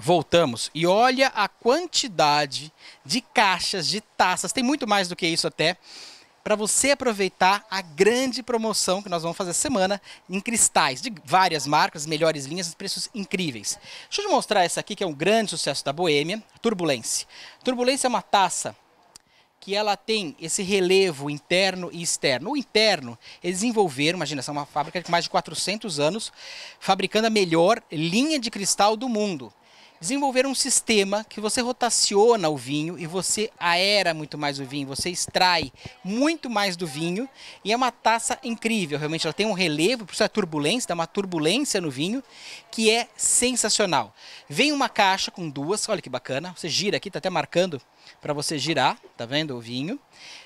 voltamos. E olha a quantidade de caixas, de taças, tem muito mais do que isso até, para você aproveitar a grande promoção que nós vamos fazer semana em cristais de várias marcas, melhores linhas, preços incríveis. Deixa eu te mostrar essa aqui que é um grande sucesso da Boêmia, Turbulence. Turbulence é uma taça que ela tem esse relevo interno e externo. O interno, eles desenvolveram, imagina, essa é uma fábrica de mais de 400 anos, fabricando a melhor linha de cristal do mundo desenvolver um sistema que você rotaciona o vinho e você aera muito mais o vinho, você extrai muito mais do vinho e é uma taça incrível, realmente ela tem um relevo, por isso é turbulência, dá uma turbulência no vinho que é sensacional. Vem uma caixa com duas, olha que bacana, você gira aqui, tá até marcando para você girar, tá vendo o vinho.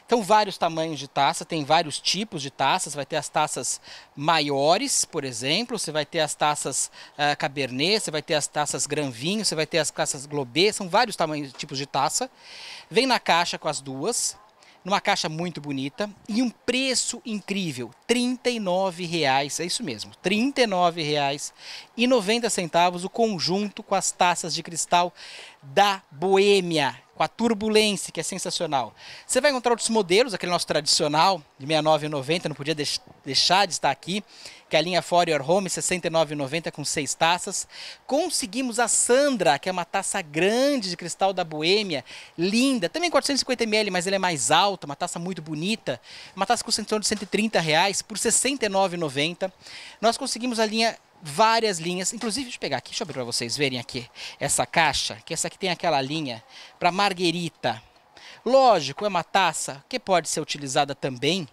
Então, vários tamanhos de taça, tem vários tipos de taças. Vai ter as taças maiores, por exemplo, você vai ter as taças uh, Cabernet, você vai ter as taças Granvinho, você vai ter as taças globé, são vários tamanhos tipos de taça. Vem na caixa com as duas, numa caixa muito bonita e um preço incrível, R$ reais, é isso mesmo, R$ 39,90 o conjunto com as taças de cristal da Boêmia com a Turbulence, que é sensacional. Você vai encontrar outros modelos, aquele nosso tradicional, de 69,90, não podia deixar de estar aqui, que é a linha For Your Home, 69,90 com seis taças. Conseguimos a Sandra, que é uma taça grande de cristal da Boêmia, linda, também 450ml, mas ela é mais alta, uma taça muito bonita. Uma taça com custando de 130 reais por 69,90. Nós conseguimos a linha várias linhas. Inclusive, deixa eu pegar aqui, deixa eu abrir para vocês verem aqui essa caixa, que é essa aqui tem aquela linha para marguerita. Lógico, é uma taça que pode ser utilizada também uh,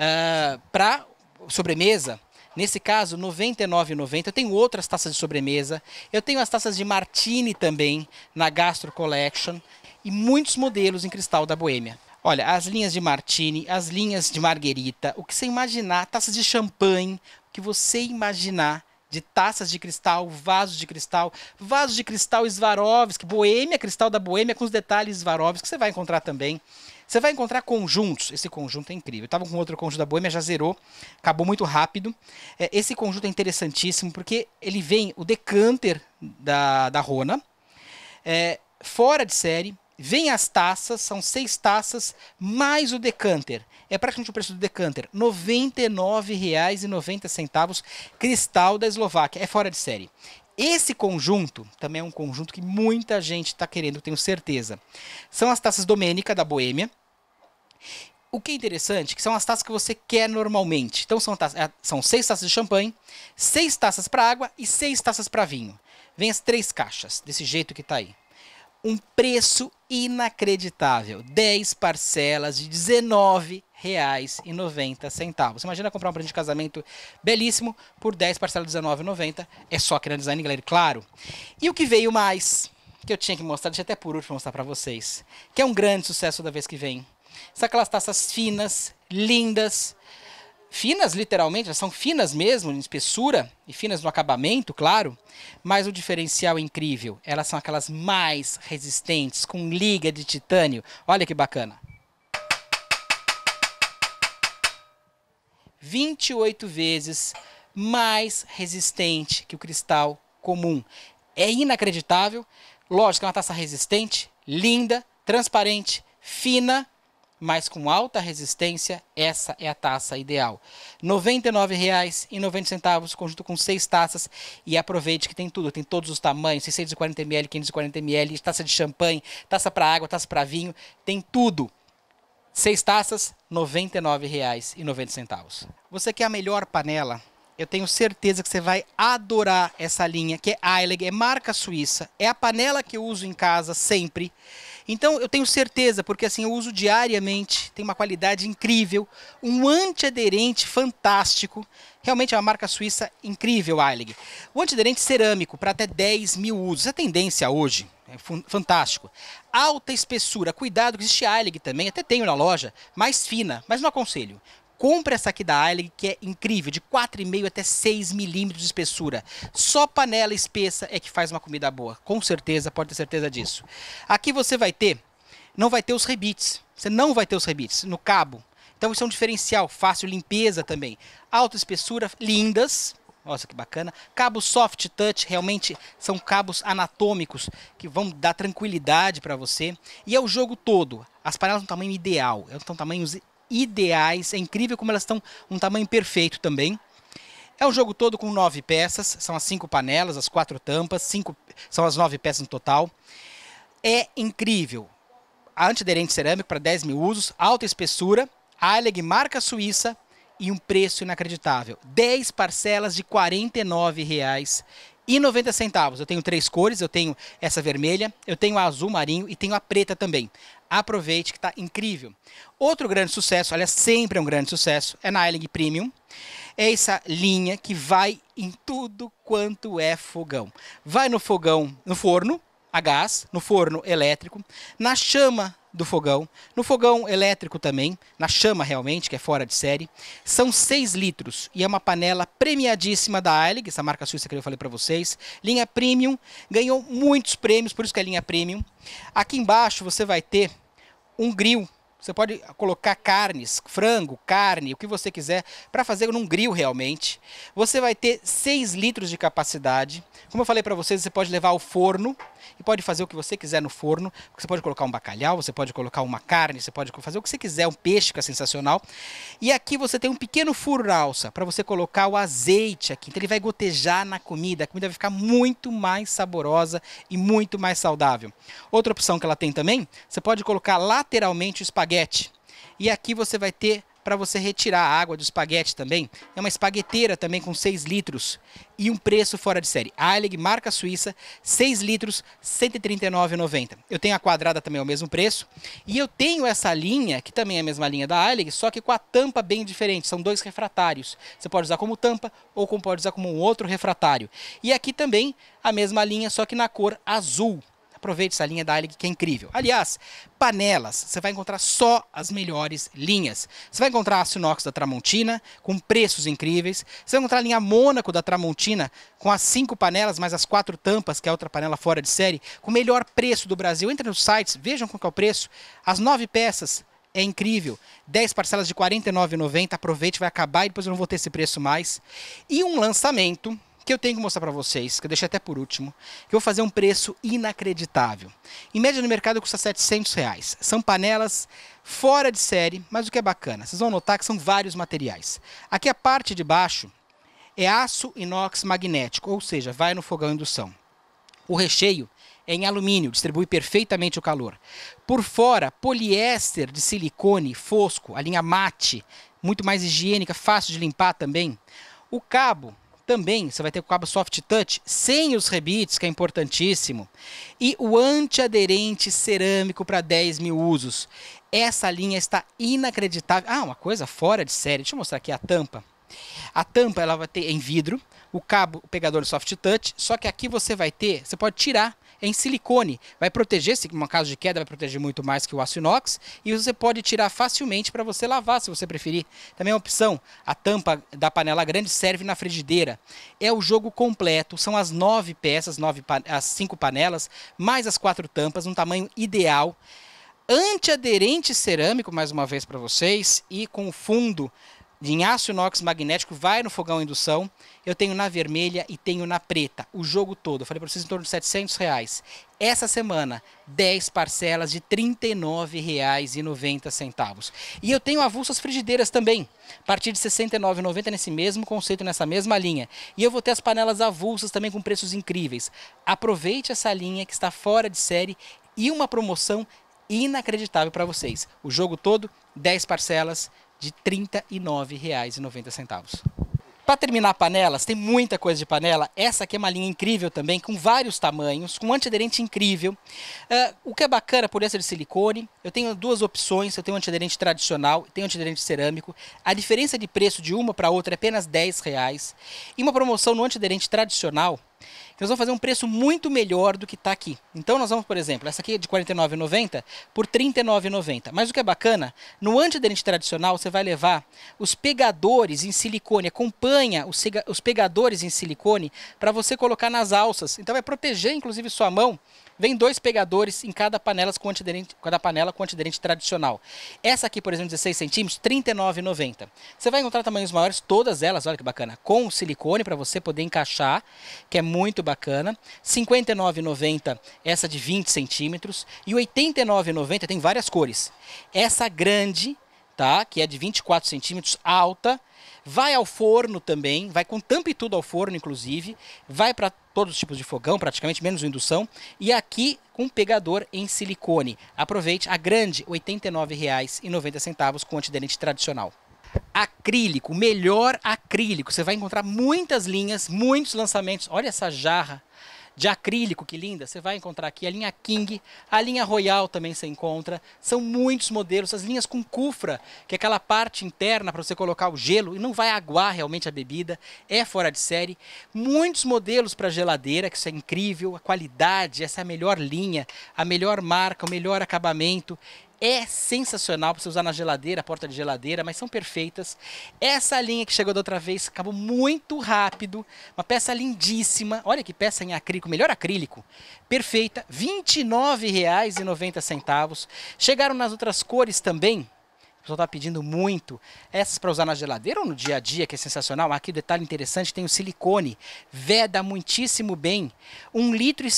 ah, para sobremesa. Nesse caso, R$ 99,90. Eu tenho outras taças de sobremesa. Eu tenho as taças de martini também na Gastro Collection e muitos modelos em cristal da Boêmia. Olha, as linhas de martini, as linhas de marguerita, o que você imaginar, taças de champanhe, o que você imaginar de taças de cristal, vasos de cristal, vasos de cristal Swarovski, boêmia, cristal da boêmia, com os detalhes Swarovski, que você vai encontrar também. Você vai encontrar conjuntos. Esse conjunto é incrível. Eu estava com outro conjunto da Boêmia, já zerou. Acabou muito rápido. É, esse conjunto é interessantíssimo porque ele vem o decanter da, da Rona. É, fora de série. Vem as taças, são seis taças, mais o decanter. É praticamente o preço do decanter, R$ 99,90, cristal da Eslováquia. É fora de série. Esse conjunto também é um conjunto que muita gente está querendo, tenho certeza. São as taças Domênica da Boêmia. O que é interessante, é que são as taças que você quer normalmente. Então são, taças, é, são seis taças de champanhe, seis taças para água e seis taças para vinho. Vem as três caixas, desse jeito que está aí um preço inacreditável, 10 parcelas de R$19,90. Imagina comprar um presente de casamento belíssimo por 10 parcelas de R$19,90. É só na design, galera, claro. E o que veio mais, que eu tinha que mostrar, deixa até por último mostrar para vocês, que é um grande sucesso da vez que vem. São aquelas taças finas, lindas, Finas, literalmente, elas são finas mesmo, em espessura, e finas no acabamento, claro, mas o diferencial é incrível, elas são aquelas mais resistentes, com liga de titânio. Olha que bacana. 28 vezes mais resistente que o cristal comum. É inacreditável. Lógico, é uma taça resistente, linda, transparente, fina, mas com alta resistência, essa é a taça ideal. R$ 99,90, conjunto com seis taças. E aproveite que tem tudo, tem todos os tamanhos, 640ml, 540ml, taça de champanhe, taça para água, taça para vinho, tem tudo. Seis taças, R$ 99,90. Você quer a melhor panela eu tenho certeza que você vai adorar essa linha, que é Eileg, é marca suíça, é a panela que eu uso em casa sempre. Então eu tenho certeza, porque assim eu uso diariamente, tem uma qualidade incrível, um antiaderente fantástico. Realmente é uma marca suíça incrível, Eileg. O antiaderente cerâmico para até 10 mil usos, é tendência hoje, é fantástico. Alta espessura, cuidado que existe Eileg também, até tenho na loja, mais fina, mas não aconselho. Compre essa aqui da Eilig, que é incrível, de 4,5 até 6 milímetros de espessura. Só panela espessa é que faz uma comida boa. Com certeza, pode ter certeza disso. Aqui você vai ter, não vai ter os rebites. Você não vai ter os rebites no cabo. Então isso é um diferencial, fácil limpeza também. Alta espessura, lindas, nossa, que bacana. cabo soft touch, realmente são cabos anatômicos que vão dar tranquilidade para você. E é o jogo todo. As panelas no tamanho ideal, são é tamanhos ideais. É incrível como elas estão um tamanho perfeito também. É um jogo todo com nove peças, são as cinco panelas, as quatro tampas, cinco, são as nove peças no total. É incrível. Antiaderente cerâmico para 10 mil usos, alta espessura, Eileg marca suíça e um preço inacreditável. 10 parcelas de R$ 49,00 e 90 centavos. Eu tenho três cores, eu tenho essa vermelha, eu tenho a azul marinho e tenho a preta também. Aproveite que está incrível. Outro grande sucesso, olha sempre é um grande sucesso, é na Eiling Premium. É essa linha que vai em tudo quanto é fogão. Vai no fogão, no forno a gás, no forno elétrico, na chama do fogão, no fogão elétrico também, na chama realmente, que é fora de série. São 6 litros e é uma panela premiadíssima da Eilig, essa marca suíça que eu falei para vocês. Linha Premium, ganhou muitos prêmios, por isso que é linha Premium. Aqui embaixo você vai ter um grill você pode colocar carnes, frango, carne, o que você quiser, para fazer num grill realmente. Você vai ter 6 litros de capacidade. Como eu falei para vocês, você pode levar ao forno e pode fazer o que você quiser no forno. Você pode colocar um bacalhau, você pode colocar uma carne, você pode fazer o que você quiser, um peixe, fica é sensacional. E aqui você tem um pequeno furo na alça para você colocar o azeite aqui. Então ele vai gotejar na comida, a comida vai ficar muito mais saborosa e muito mais saudável. Outra opção que ela tem também, você pode colocar lateralmente o espaguete espaguete. E aqui você vai ter para você retirar a água do espaguete também. É uma espagueteira também com 6 litros e um preço fora de série. Eilig, marca suíça, 6 litros, R$ 139,90. Eu tenho a quadrada também ao mesmo preço. E eu tenho essa linha, que também é a mesma linha da Eilig, só que com a tampa bem diferente. São dois refratários. Você pode usar como tampa ou pode usar como um outro refratário. E aqui também a mesma linha, só que na cor azul. Aproveite essa linha da iLeague que é incrível. Aliás, panelas, você vai encontrar só as melhores linhas. Você vai encontrar aço inox da Tramontina com preços incríveis. Você vai encontrar a linha Mônaco da Tramontina com as cinco panelas, mais as quatro tampas, que é outra panela fora de série, com o melhor preço do Brasil. Entre nos sites, vejam qual é o preço. As nove peças é incrível. 10 parcelas de R$ 49,90. Aproveite, vai acabar e depois eu não vou ter esse preço mais. E um lançamento que eu tenho que mostrar para vocês, que eu deixei até por último, que eu vou fazer um preço inacreditável. Em média no mercado custa 700 reais. São panelas fora de série, mas o que é bacana, vocês vão notar que são vários materiais. Aqui a parte de baixo é aço inox magnético, ou seja, vai no fogão indução. O recheio é em alumínio, distribui perfeitamente o calor. Por fora, poliéster de silicone fosco, a linha mate, muito mais higiênica, fácil de limpar também. O cabo também você vai ter o cabo soft touch sem os rebites, que é importantíssimo. E o antiaderente cerâmico para 10 mil usos. Essa linha está inacreditável. Ah, uma coisa fora de série. Deixa eu mostrar aqui a tampa. A tampa ela vai ter em vidro, o cabo, o pegador soft touch, só que aqui você vai ter, você pode tirar em silicone. Vai proteger, se no caso de queda, vai proteger muito mais que o aço inox. E você pode tirar facilmente para você lavar, se você preferir. Também é uma opção. A tampa da panela grande serve na frigideira. É o jogo completo. São as nove peças, nove, as cinco panelas, mais as quatro tampas, um tamanho ideal antiaderente cerâmico, mais uma vez para vocês, e com fundo de aço inox magnético, vai no fogão indução. Eu tenho na vermelha e tenho na preta, o jogo todo. Eu falei para vocês em torno de 700 reais. Essa semana, 10 parcelas de R$ 39,90. E eu tenho avulsas frigideiras também, a partir de R$ 69,90 nesse mesmo conceito, nessa mesma linha. E eu vou ter as panelas avulsas também com preços incríveis. Aproveite essa linha que está fora de série e uma promoção inacreditável para vocês. O jogo todo, 10 parcelas de R$ 39,90. Para terminar panelas, tem muita coisa de panela. Essa aqui é uma linha incrível também, com vários tamanhos, com antiaderente incrível. Uh, o que é bacana por essa de silicone, eu tenho duas opções, eu tenho um antiaderente tradicional e tenho um antiaderente cerâmico. A diferença de preço de uma para outra é apenas R$ Reais. E uma promoção no antiaderente tradicional, nós vamos fazer um preço muito melhor do que está aqui. Então nós vamos, por exemplo, essa aqui é de R$ 49,90 por R$ 39,90. Mas o que é bacana, no antiaderente tradicional você vai levar os pegadores em silicone, acompanha os, pegadores em silicone para você colocar nas alças. Então vai é proteger inclusive sua mão Vem dois pegadores em cada, panela com antiderente, cada panela com antiderente tradicional. Essa aqui, por exemplo, 16 centímetros, R$ 39,90. Você vai encontrar tamanhos maiores, todas elas, olha que bacana, com silicone para você poder encaixar, que é muito bacana bacana. 59,90 essa de 20 centímetros. E 89,90 tem várias cores. Essa grande, tá? Que é de 24 centímetros, alta. Vai ao forno também, vai com tampa e tudo ao forno, inclusive. Vai para todos os tipos de fogão, praticamente, menos o indução. E aqui com pegador em silicone. Aproveite a grande, R$ 89,90 com antiderente tradicional. Acrílico, melhor acrílico. Você vai encontrar muitas linhas, muitos lançamentos. Olha essa jarra de acrílico, que linda. Você vai encontrar aqui a linha King, a linha Royal também você encontra. São muitos modelos, as linhas com cufra, que é aquela parte interna para você colocar o gelo e não vai aguar realmente a bebida, é fora de série. Muitos modelos para geladeira, que isso é incrível, a qualidade, essa é a melhor linha, a melhor marca, o melhor acabamento é sensacional para você usar na geladeira, porta de geladeira, mas são perfeitas. Essa linha que chegou da outra vez acabou muito rápido, uma peça lindíssima. Olha que peça em acrílico, melhor acrílico. Perfeita, R$ 29,90. Chegaram nas outras cores também, o pessoal está pedindo muito. Essas para usar na geladeira ou no dia a dia, que é sensacional. Aqui o detalhe interessante, tem o silicone. Veda muitíssimo bem. 1 litro e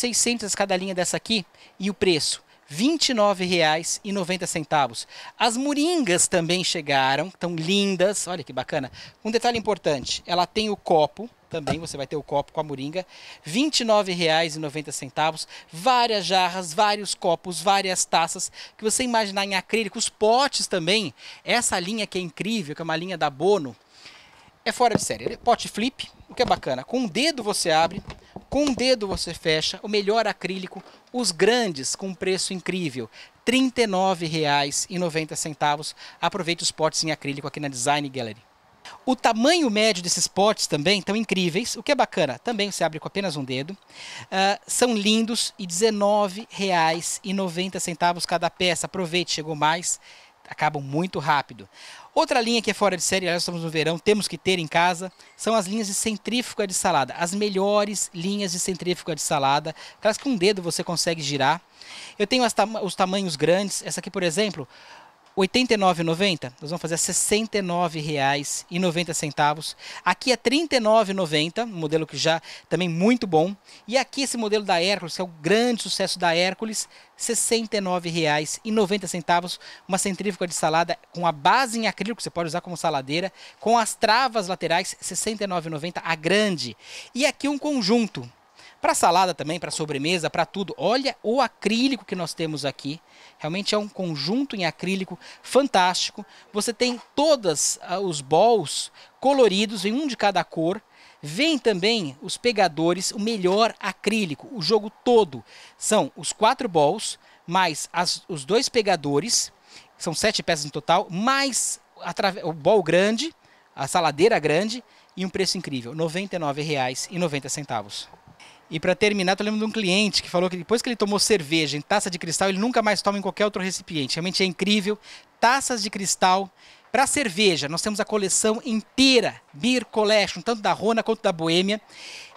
cada linha dessa aqui. E o preço, R$ 29,90. As moringas também chegaram, estão lindas. Olha que bacana. Um detalhe importante, ela tem o copo também, você vai ter o copo com a moringa, R$ 29,90. Várias jarras, vários copos, várias taças que você imaginar em acrílico, os potes também. Essa linha que é incrível, que é uma linha da Bono, é fora de série. Ele é pote flip, o que é bacana. Com o um dedo você abre, com o um dedo você fecha, o melhor acrílico, os grandes com preço incrível, R$ 39,90. Aproveite os potes em acrílico aqui na Design Gallery. O tamanho médio desses potes também estão incríveis, o que é bacana. Também você abre com apenas um dedo. Uh, são lindos e 19,90 cada peça. Aproveite, chegou mais. Acabam muito rápido. Outra linha que é fora de série, aliás, estamos no verão, temos que ter em casa, são as linhas de centrífuga de salada. As melhores linhas de centrífuga de salada, aquelas que um dedo você consegue girar. Eu tenho tam os tamanhos grandes, essa aqui, por exemplo, 89,90, nós vamos fazer a R$ 69,90. Aqui é R$ 39,90, um modelo que já também muito bom. E aqui esse modelo da Hércules, que é o grande sucesso da Hércules, R$ 69,90. Uma centrífuga de salada com a base em acrílico, que você pode usar como saladeira, com as travas laterais, R$ 69,90, a grande. E aqui um conjunto para salada também, para sobremesa, para tudo. Olha o acrílico que nós temos aqui. Realmente é um conjunto em acrílico fantástico. Você tem todos ah, os balls coloridos em um de cada cor. Vem também os pegadores, o melhor acrílico, o jogo todo. São os quatro balls, mais as, os dois pegadores, são sete peças no total, mais o bol grande, a saladeira grande e um preço incrível, R$ 99,90. E para terminar, tô lembrando de um cliente que falou que depois que ele tomou cerveja em taça de cristal, ele nunca mais toma em qualquer outro recipiente. Realmente é incrível. Taças de cristal para cerveja, nós temos a coleção inteira, Beer Collection, tanto da Rona quanto da Boêmia.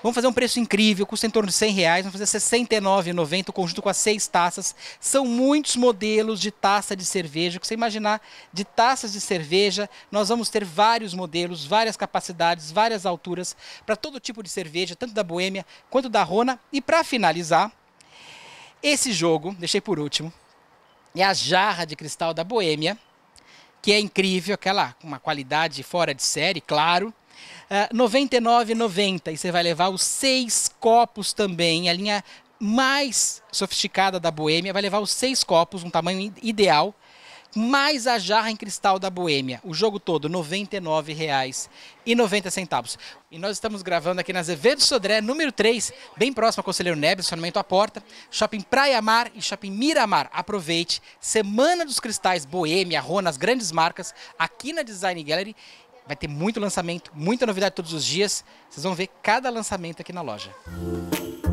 Vamos fazer um preço incrível, custa em torno de 100 reais, vamos fazer R$ 69,90, conjunto com as seis taças. São muitos modelos de taça de cerveja, que você imaginar, de taças de cerveja, nós vamos ter vários modelos, várias capacidades, várias alturas, para todo tipo de cerveja, tanto da Boêmia quanto da Rona. E para finalizar, esse jogo, deixei por último, é a jarra de cristal da Boêmia, que é incrível, aquela uma qualidade fora de série, claro. R$ uh, 99,90 e você vai levar os seis copos também, a linha mais sofisticada da Boêmia, vai levar os seis copos, um tamanho ideal mais a jarra em cristal da Boêmia. O jogo todo, R$ 99,90. E nós estamos gravando aqui na Azevedo Sodré, número 3, bem próximo ao Conselheiro Neves, estacionamento à porta, Shopping Praia Mar e Shopping Miramar. Aproveite, Semana dos Cristais Boêmia, Rona, as grandes marcas, aqui na Design Gallery. Vai ter muito lançamento, muita novidade todos os dias. Vocês vão ver cada lançamento aqui na loja. Música